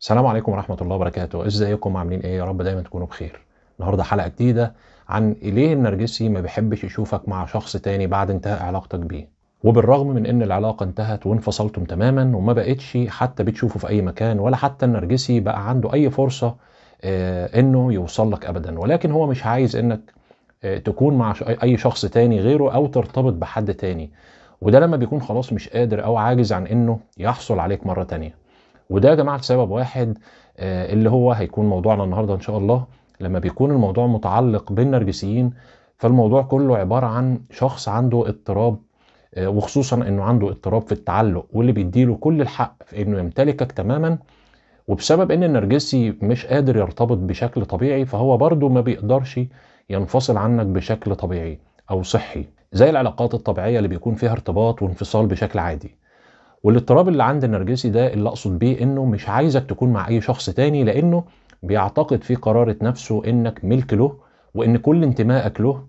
السلام عليكم ورحمة الله وبركاته ازيكم عاملين ايه يا رب دايما تكونوا بخير النهاردة حلقة جديدة عن ليه النرجسي ما بيحبش يشوفك مع شخص تاني بعد انتهاء علاقتك بيه وبالرغم من ان العلاقة انتهت وانفصلتم تماما وما بقتش حتى بتشوفه في اي مكان ولا حتى النرجسي بقى عنده اي فرصة اه انه يوصل لك ابدا ولكن هو مش عايز انك اه تكون مع اي شخص تاني غيره او ترتبط بحد تاني وده لما بيكون خلاص مش قادر او عاجز عن انه يحصل عليك مرة تانية وده يا جماعه لسبب واحد آه، اللي هو هيكون موضوعنا النهارده ان شاء الله لما بيكون الموضوع متعلق بالنرجسيين فالموضوع كله عباره عن شخص عنده اضطراب آه، وخصوصا انه عنده اضطراب في التعلق واللي بيديله كل الحق في انه يمتلكك تماما وبسبب ان النرجسي مش قادر يرتبط بشكل طبيعي فهو برضه ما بيقدرش ينفصل عنك بشكل طبيعي او صحي زي العلاقات الطبيعيه اللي بيكون فيها ارتباط وانفصال بشكل عادي والاضطراب اللي عند النرجسي ده اللي اقصد بيه انه مش عايزك تكون مع اي شخص تاني لانه بيعتقد في قرارة نفسه انك ملك له وان كل انتمائك له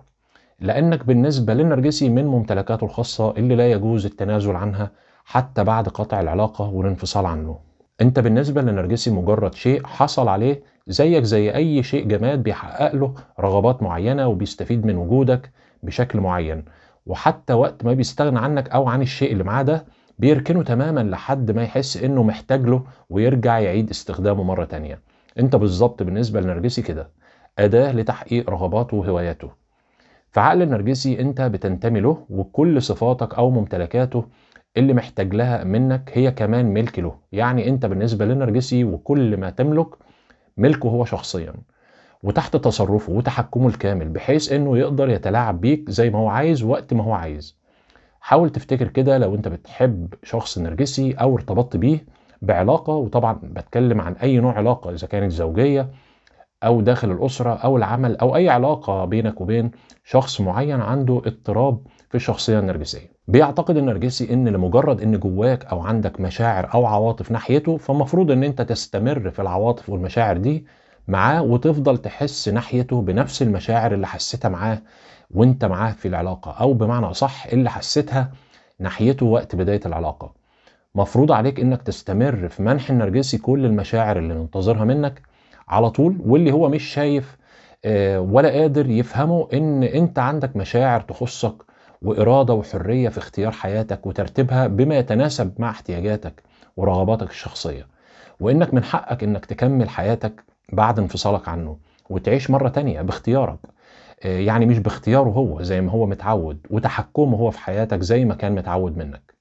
لانك بالنسبة للنرجسي من ممتلكاته الخاصة اللي لا يجوز التنازل عنها حتى بعد قطع العلاقة والانفصال عنه انت بالنسبة للنرجسي مجرد شيء حصل عليه زيك زي اي شيء جماد بيحقق له رغبات معينة وبيستفيد من وجودك بشكل معين وحتى وقت ما بيستغنى عنك او عن الشيء اللي معاه ده بيركنه تماما لحد ما يحس انه محتاج له ويرجع يعيد استخدامه مره تانيه انت بالظبط بالنسبه للنرجسي كده اداه لتحقيق رغباته وهواياته في عقل النرجسي انت بتنتمي له وكل صفاتك او ممتلكاته اللي محتاج لها منك هي كمان ملك له يعني انت بالنسبه للنرجسي وكل ما تملك ملكه هو شخصيا وتحت تصرفه وتحكمه الكامل بحيث انه يقدر يتلاعب بيك زي ما هو عايز وقت ما هو عايز حاول تفتكر كده لو انت بتحب شخص نرجسي او ارتبطت بيه بعلاقة وطبعا بتكلم عن اي نوع علاقة اذا كانت زوجية او داخل الاسرة او العمل او اي علاقة بينك وبين شخص معين عنده اضطراب في الشخصية النرجسية بيعتقد النرجسي ان لمجرد ان جواك او عندك مشاعر او عواطف ناحيته فمفروض ان انت تستمر في العواطف والمشاعر دي معاه وتفضل تحس ناحيته بنفس المشاعر اللي حسيتها معاه وانت معاه في العلاقه او بمعنى اصح اللي حسيتها ناحيته وقت بدايه العلاقه مفروض عليك انك تستمر في منح النرجسي كل المشاعر اللي منتظرها منك على طول واللي هو مش شايف آه، ولا قادر يفهمه ان انت عندك مشاعر تخصك واراده وحريه في اختيار حياتك وترتيبها بما يتناسب مع احتياجاتك ورغباتك الشخصيه وانك من حقك انك تكمل حياتك بعد انفصالك عنه وتعيش مره تانيه باختيارك آه، يعني مش باختياره هو زي ما هو متعود وتحكمه هو في حياتك زي ما كان متعود منك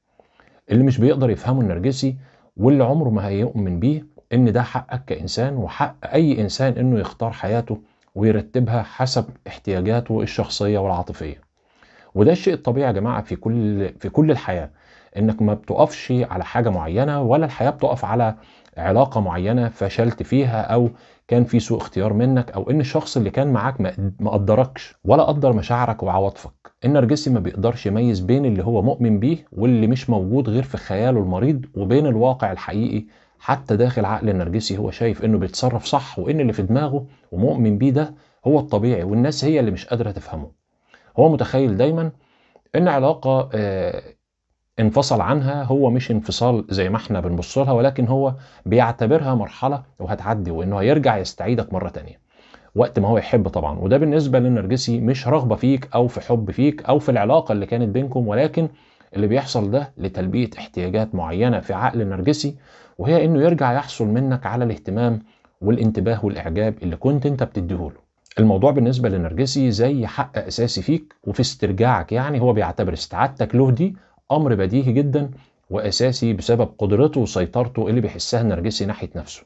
اللي مش بيقدر يفهمه النرجسي واللي عمره ما هيؤمن بيه ان ده حقك كانسان وحق اي انسان انه يختار حياته ويرتبها حسب احتياجاته الشخصيه والعاطفيه وده الشيء الطبيعي يا جماعه في كل في كل الحياه انك ما بتقفش على حاجه معينه ولا الحياه بتقف على علاقه معينه فشلت فيها او كان في سوء اختيار منك او ان الشخص اللي كان معاك ما قدركش ولا قدر مشاعرك وعواطفك النرجسي ما بيقدرش يميز بين اللي هو مؤمن بيه واللي مش موجود غير في خياله المريض وبين الواقع الحقيقي حتى داخل عقل النرجسي هو شايف انه بيتصرف صح وان اللي في دماغه ومؤمن بيه ده هو الطبيعي والناس هي اللي مش قادره تفهمه هو متخيل دايما ان علاقه آه، انفصل عنها هو مش انفصال زي ما احنا بنبص لها ولكن هو بيعتبرها مرحله وهتعدي وانه هيرجع يستعيدك مره تانية وقت ما هو يحب طبعا وده بالنسبه للنرجسي مش رغبه فيك او في حب فيك او في العلاقه اللي كانت بينكم ولكن اللي بيحصل ده لتلبيه احتياجات معينه في عقل النرجسي وهي انه يرجع يحصل منك على الاهتمام والانتباه والاعجاب اللي كنت انت بتديهوله الموضوع بالنسبة للنرجسي زي حق أساسي فيك وفي استرجاعك يعني هو بيعتبر استعادتك له دي أمر بديهي جدا وأساسي بسبب قدرته وسيطرته اللي بيحسها النرجسي ناحية نفسه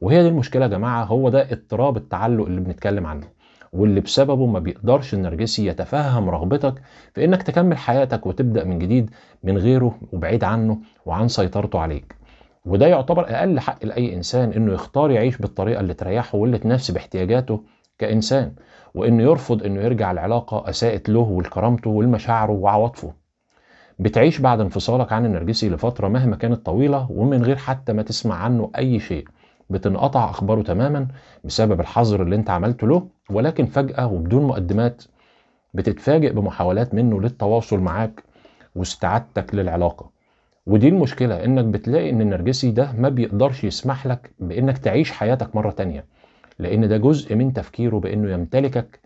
وهي دي المشكلة يا جماعة هو ده اضطراب التعلق اللي بنتكلم عنه واللي بسببه ما بيقدرش النرجسي يتفهم رغبتك في انك تكمل حياتك وتبدا من جديد من غيره وبعيد عنه وعن سيطرته عليك وده يعتبر اقل حق لاي انسان انه يختار يعيش بالطريقه اللي تريحه واللي تناسب احتياجاته كإنسان وإنه يرفض إنه يرجع العلاقة أساءت له ولكرامته ولمشاعره وعواطفه بتعيش بعد انفصالك عن النرجسي لفترة مهما كانت طويلة ومن غير حتى ما تسمع عنه أي شيء بتنقطع أخباره تماما بسبب الحظر اللي انت عملته له ولكن فجأة وبدون مقدمات بتتفاجئ بمحاولات منه للتواصل معاك واستعادتك للعلاقة ودي المشكلة انك بتلاقي ان النرجسي ده ما بيقدرش يسمح لك بانك تعيش حياتك مرة تانية لأن ده جزء من تفكيره بأنه يمتلكك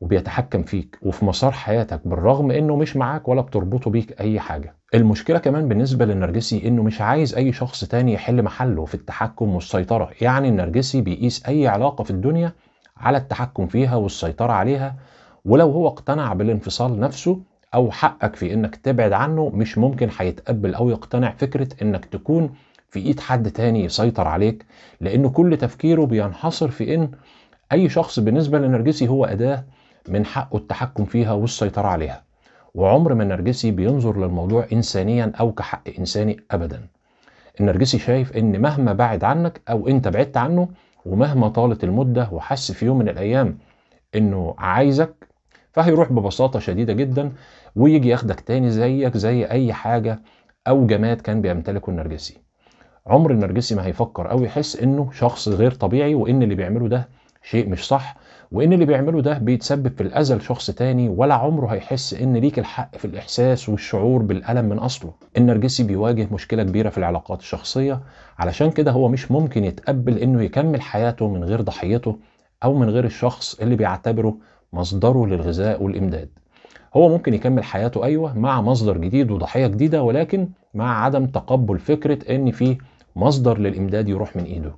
وبيتحكم فيك وفي مسار حياتك بالرغم انه مش معاك ولا بتربطه بيك اي حاجه المشكله كمان بالنسبه للنرجسي انه مش عايز اي شخص تاني يحل محله في التحكم والسيطره يعني النرجسي بيقيس اي علاقه في الدنيا على التحكم فيها والسيطره عليها ولو هو اقتنع بالانفصال نفسه او حقك في انك تبعد عنه مش ممكن هيتقبل او يقتنع فكره انك تكون في ايد حد تاني يسيطر عليك لانه كل تفكيره بينحصر في ان اي شخص بالنسبه للنرجسي هو اداه من حقه التحكم فيها والسيطره عليها وعمر ما النرجسي بينظر للموضوع انسانيا او كحق انساني ابدا النرجسي شايف ان مهما بعد عنك او انت بعدت عنه ومهما طالت المده وحس في يوم من الايام انه عايزك فهيروح ببساطه شديده جدا ويجي ياخدك تاني زيك زي اي حاجه او جماد كان بيمتلكه النرجسي عمر النرجسي ما هيفكر او يحس انه شخص غير طبيعي وان اللي بيعمله ده شيء مش صح وان اللي بيعمله ده بيتسبب في الاذى لشخص تاني ولا عمره هيحس ان ليك الحق في الاحساس والشعور بالالم من اصله النرجسي بيواجه مشكله كبيره في العلاقات الشخصيه علشان كده هو مش ممكن يتقبل انه يكمل حياته من غير ضحيته او من غير الشخص اللي بيعتبره مصدره للغذاء والامداد هو ممكن يكمل حياته ايوه مع مصدر جديد وضحيه جديده ولكن مع عدم تقبل فكره ان في مصدر للامداد يروح من ايده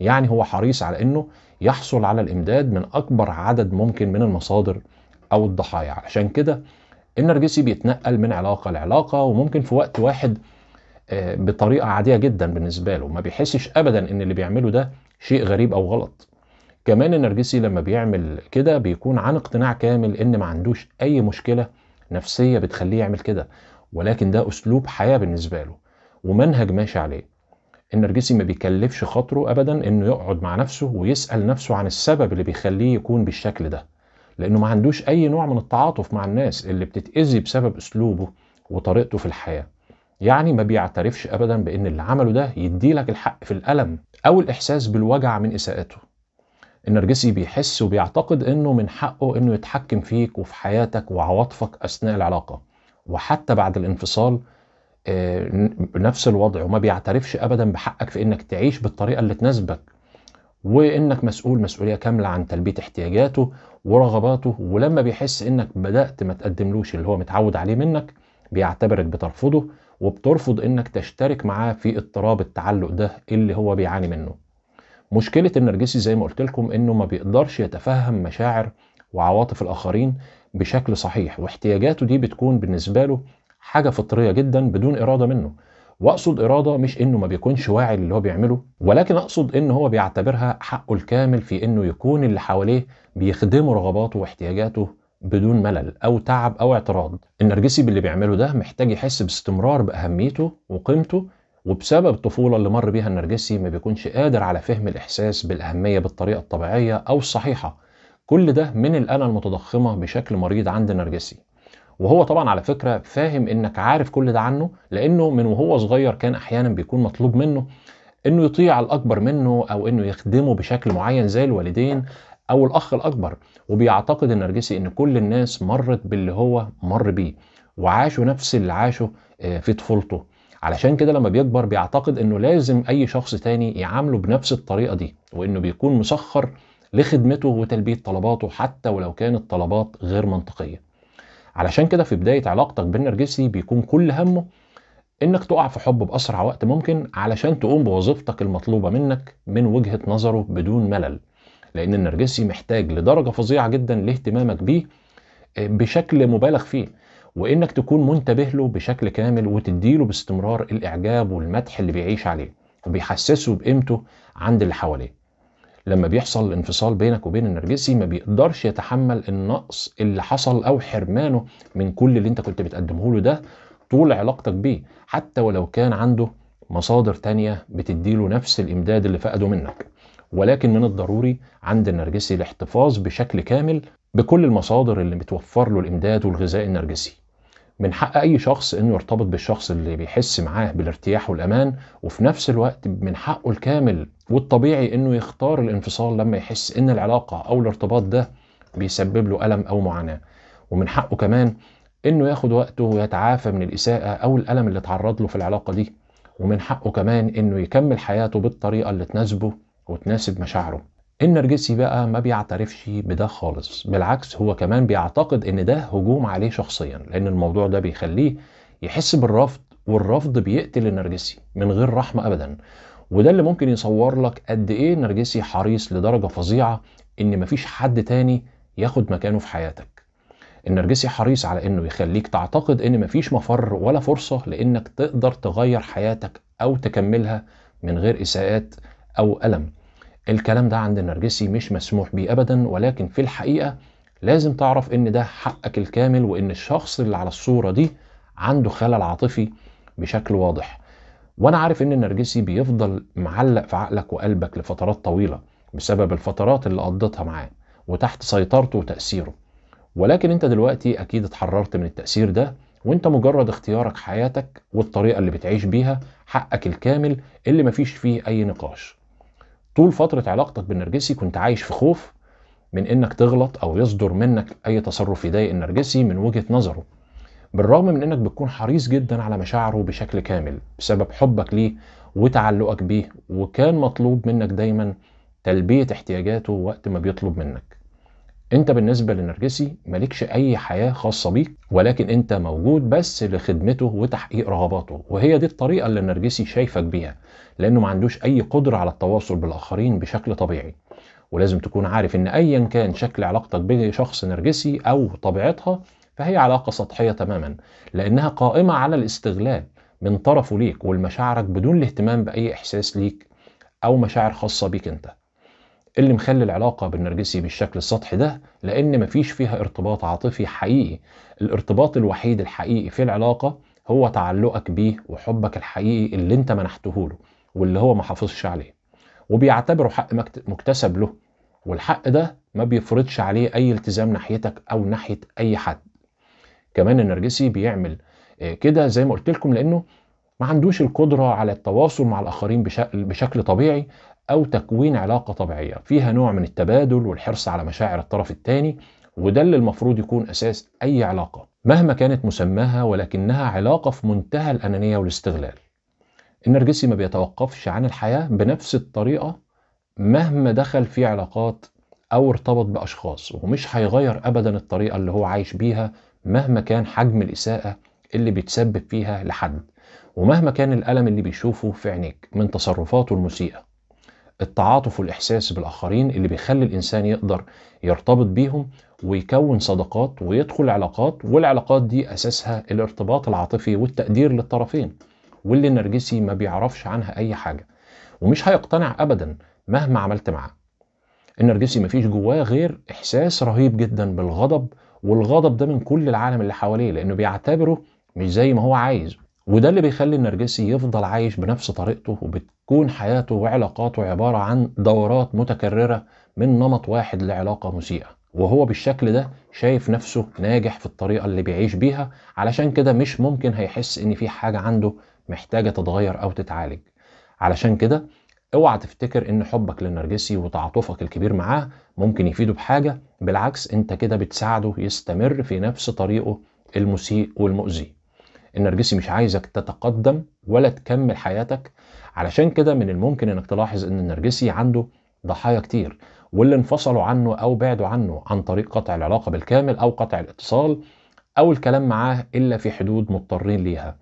يعني هو حريص على انه يحصل على الامداد من اكبر عدد ممكن من المصادر او الضحايا عشان كده النرجسي بيتنقل من علاقه لعلاقه وممكن في وقت واحد آه، بطريقه عاديه جدا بالنسبه له ما بيحسش ابدا ان اللي بيعمله ده شيء غريب او غلط كمان النرجسي لما بيعمل كده بيكون عن اقتناع كامل ان ما عندوش اي مشكله نفسيه بتخليه يعمل كده ولكن ده اسلوب حياه بالنسبه له ومنهج ماشي عليه النرجسي ما بيكلفش خاطره ابدا انه يقعد مع نفسه ويسال نفسه عن السبب اللي بيخليه يكون بالشكل ده لانه ما عندوش اي نوع من التعاطف مع الناس اللي بتتاذي بسبب اسلوبه وطريقته في الحياه يعني ما بيعترفش ابدا بان اللي عمله ده يديلك الحق في الالم او الاحساس بالوجع من اساءته النرجسي بيحس وبيعتقد انه من حقه انه يتحكم فيك وفي حياتك وعواطفك اثناء العلاقه وحتى بعد الانفصال نفس الوضع وما بيعترفش ابدا بحقك في انك تعيش بالطريقه اللي تناسبك وانك مسؤول مسؤوليه كامله عن تلبيه احتياجاته ورغباته ولما بيحس انك بدات ما تقدملوش اللي هو متعود عليه منك بيعتبرك بترفضه وبترفض انك تشترك معاه في اضطراب التعلق ده اللي هو بيعاني منه مشكله النرجسي زي ما قلت لكم انه ما بيقدرش يتفهم مشاعر وعواطف الاخرين بشكل صحيح واحتياجاته دي بتكون بالنسبه له حاجه فطريه جدا بدون اراده منه واقصد اراده مش انه ما بيكونش واعي للي هو بيعمله ولكن اقصد ان هو بيعتبرها حقه الكامل في انه يكون اللي حواليه بيخدموا رغباته واحتياجاته بدون ملل او تعب او اعتراض النرجسي باللي بيعمله ده محتاج يحس باستمرار باهميته وقيمته وبسبب الطفولة اللي مر بيها النرجسي ما بيكونش قادر على فهم الإحساس بالأهمية بالطريقة الطبيعية أو الصحيحة كل ده من الأنا المتضخمة بشكل مريض عند النرجسي وهو طبعا على فكره فاهم انك عارف كل ده عنه لانه من وهو صغير كان احيانا بيكون مطلوب منه انه يطيع الاكبر منه او انه يخدمه بشكل معين زي الوالدين او الاخ الاكبر وبيعتقد النرجسي ان كل الناس مرت باللي هو مر بيه وعاشوا نفس اللي عاشه آه، في طفولته علشان كده لما بيكبر بيعتقد انه لازم اي شخص تاني يعامله بنفس الطريقه دي وانه بيكون مسخر لخدمته وتلبيه طلباته حتى ولو كانت طلبات غير منطقيه علشان كده في بدايه علاقتك بالنرجسي بيكون كل همه انك تقع في حب باسرع وقت ممكن علشان تقوم بوظيفتك المطلوبه منك من وجهه نظره بدون ملل لان النرجسي محتاج لدرجه فظيعه جدا لاهتمامك بيه آه، بشكل مبالغ فيه وانك تكون منتبه له بشكل كامل وتديله باستمرار الاعجاب والمدح اللي بيعيش عليه وبيحسسه بقيمته عند اللي حواليه لما بيحصل انفصال بينك وبين النرجسي ما بيقدرش يتحمل النقص اللي حصل او حرمانه من كل اللي انت كنت بتقدمه له ده طول علاقتك بيه حتى ولو كان عنده مصادر تانية بتديله نفس الامداد اللي فقده منك ولكن من الضروري عند النرجسي الاحتفاظ بشكل كامل بكل المصادر اللي بتوفر له الامداد والغذاء النرجسي من حق اي شخص انه يرتبط بالشخص اللي بيحس معاه بالارتياح والامان وفي نفس الوقت من حقه الكامل والطبيعي انه يختار الانفصال لما يحس ان العلاقه او الارتباط ده بيسبب له الم او معاناه ومن حقه كمان انه ياخد وقته ويتعافى من الاساءه او الالم اللي اتعرض له في العلاقه دي ومن حقه كمان انه يكمل حياته بالطريقه اللي تناسبه وتناسب مشاعره النرجسي بقى ما بيعترفش بده خالص بالعكس هو كمان بيعتقد ان ده هجوم عليه شخصيا لان الموضوع ده بيخليه يحس بالرفض والرفض بيقتل النرجسي من غير رحمه ابدا وده اللي ممكن يصور لك قد ايه نرجسي حريص لدرجه فظيعه ان مفيش حد تاني ياخد مكانه في حياتك النرجسي حريص على انه يخليك تعتقد ان مفيش مفر ولا فرصه لانك تقدر تغير حياتك او تكملها من غير اساءات او الم الكلام ده عند النرجسي مش مسموح بيه ابدا ولكن في الحقيقه لازم تعرف ان ده حقك الكامل وان الشخص اللي على الصوره دي عنده خلل عاطفي بشكل واضح وانا عارف ان النرجسي بيفضل معلق في عقلك وقلبك لفترات طويله بسبب الفترات اللي قضيتها معاه وتحت سيطرته وتاثيره ولكن انت دلوقتي اكيد اتحررت من التاثير ده وانت مجرد اختيارك حياتك والطريقه اللي بتعيش بيها حقك الكامل اللي مفيش فيه اي نقاش طول فتره علاقتك بالنرجسي كنت عايش في خوف من انك تغلط او يصدر منك اي تصرف يضايق النرجسي من وجهه نظره بالرغم من انك بتكون حريص جدا على مشاعره بشكل كامل بسبب حبك ليه وتعلقك بيه وكان مطلوب منك دايما تلبية احتياجاته وقت ما بيطلب منك انت بالنسبة للنرجسي مالكش اي حياة خاصة بيك ولكن انت موجود بس لخدمته وتحقيق رغباته وهي دي الطريقة اللي النرجسي شايفك بيها لانه ما عندوش اي قدرة على التواصل بالاخرين بشكل طبيعي ولازم تكون عارف ان ايا كان شكل علاقتك بشخص نرجسي او طبيعتها فهي علاقة سطحية تماما لأنها قائمة على الاستغلال من طرفه ليك ولمشاعرك بدون الاهتمام بأي إحساس ليك أو مشاعر خاصة بيك أنت اللي مخلي العلاقة بالنرجسي بالشكل السطحي ده لأن مفيش فيها ارتباط عاطفي حقيقي الارتباط الوحيد الحقيقي في العلاقة هو تعلقك بيه وحبك الحقيقي اللي انت منحته له واللي هو ما حافظش عليه وبيعتبره حق مكتسب له والحق ده ما بيفرضش عليه أي التزام ناحيتك أو ناحية أي حد كمان النرجسي بيعمل آه، كده زي ما قلت لكم لانه ما عندوش القدره على التواصل مع الاخرين بشكل, بشكل طبيعي او تكوين علاقه طبيعيه فيها نوع من التبادل والحرص على مشاعر الطرف الثاني وده اللي المفروض يكون اساس اي علاقه مهما كانت مسماها ولكنها علاقه في منتهى الانانيه والاستغلال النرجسي ما بيتوقفش عن الحياه بنفس الطريقه مهما دخل في علاقات او ارتبط باشخاص ومش هيغير ابدا الطريقه اللي هو عايش بيها مهما كان حجم الإساءة اللي بيتسبب فيها لحد ومهما كان الألم اللي بيشوفه في عينيك من تصرفاته المسيئة التعاطف والإحساس بالآخرين اللي بيخلي الإنسان يقدر يرتبط بيهم ويكون صداقات ويدخل علاقات والعلاقات دي أساسها الارتباط العاطفي والتقدير للطرفين واللي النرجسي ما بيعرفش عنها أي حاجة ومش هيقتنع أبدا مهما عملت معاه النرجسي مفيش جواه غير إحساس رهيب جدا بالغضب والغضب ده من كل العالم اللي حواليه لانه بيعتبره مش زي ما هو عايز وده اللي بيخلي النرجسي يفضل عايش بنفس طريقته وبتكون حياته وعلاقاته عبارة عن دورات متكررة من نمط واحد لعلاقة مسيئة وهو بالشكل ده شايف نفسه ناجح في الطريقة اللي بيعيش بيها علشان كده مش ممكن هيحس ان في حاجة عنده محتاجة تتغير او تتعالج علشان كده اوعى تفتكر ان حبك للنرجسي وتعاطفك الكبير معاه ممكن يفيده بحاجه بالعكس انت كده بتساعده يستمر في نفس طريقه المسيء والمؤذي النرجسي مش عايزك تتقدم ولا تكمل حياتك علشان كده من الممكن انك تلاحظ ان النرجسي عنده ضحايا كتير واللي انفصلوا عنه او بعدوا عنه عن طريق قطع العلاقه بالكامل او قطع الاتصال او الكلام معاه الا في حدود مضطرين ليها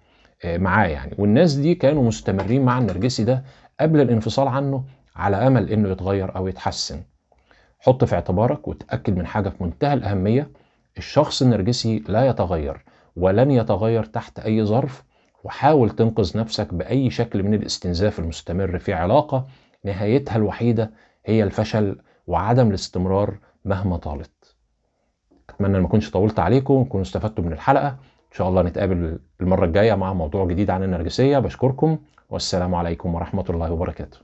آه، معاه يعني والناس دي كانوا مستمرين مع النرجسي ده قبل الانفصال عنه على امل انه يتغير او يتحسن حط في اعتبارك وتاكد من حاجه في منتهى الاهميه الشخص النرجسي لا يتغير ولن يتغير تحت اي ظرف وحاول تنقذ نفسك باي شكل من الاستنزاف المستمر في علاقه نهايتها الوحيده هي الفشل وعدم الاستمرار مهما طالت اتمنى ما اكونش طولت عليكم وتكونوا استفدتوا من الحلقه ان شاء الله نتقابل المره الجايه مع موضوع جديد عن النرجسيه بشكركم والسلام عليكم ورحمه الله وبركاته